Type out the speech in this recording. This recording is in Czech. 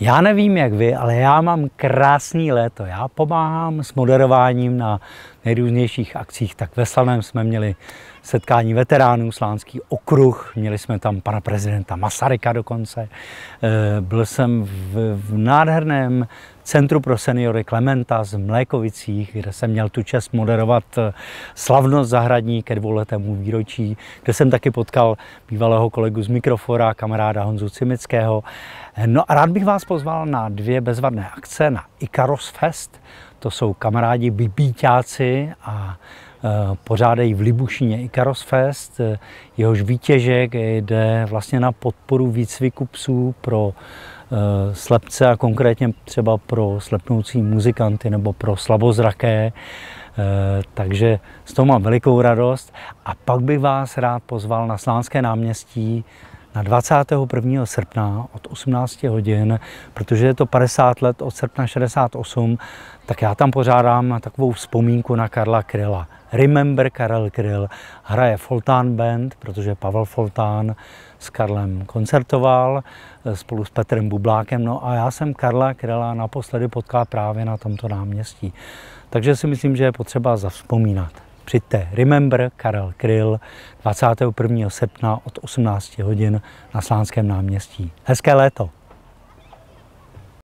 Já nevím, jak vy, ale já mám krásný léto. Já pomáhám s moderováním na nejrůznějších akcích. Tak ve Slaném jsme měli setkání veteránů, Slánský okruh, měli jsme tam pana prezidenta Masaryka dokonce. Eh, byl jsem v, v nádherném Centru pro seniory Klementa z Mlékovicích, kde jsem měl tu čest moderovat eh, slavnost zahradní ke dvouletému výročí, kde jsem taky potkal bývalého kolegu z Mikrofora, kamaráda Honzu Cimického. No a rád bych vás pozval na dvě bezvadné akce, na Icarus Fest, to jsou kamarádi bibíťáci a e, pořádají v Libušině Icarus Fest. E, jehož výtěžek jde vlastně na podporu výcviku psů pro e, slepce a konkrétně třeba pro slepnoucí muzikanty nebo pro slabozraké. Takže z toho mám velikou radost. A pak bych vás rád pozval na Slánské náměstí na 21. srpna od 18 hodin, protože je to 50 let od srpna 68, tak já tam pořádám takovou vzpomínku na Karla Kryla. Remember Karel Kryl hraje Foltán Band, protože Pavel Foltán s Karlem koncertoval eh, spolu s Petrem Bublákem. No a já jsem Karla Kryla naposledy potkal právě na tomto náměstí. Takže si myslím, že je potřeba zavzpomínat. Přijďte Remember Karel Kryl 21. srpna od 18 hodin na Slánském náměstí. Hezké léto!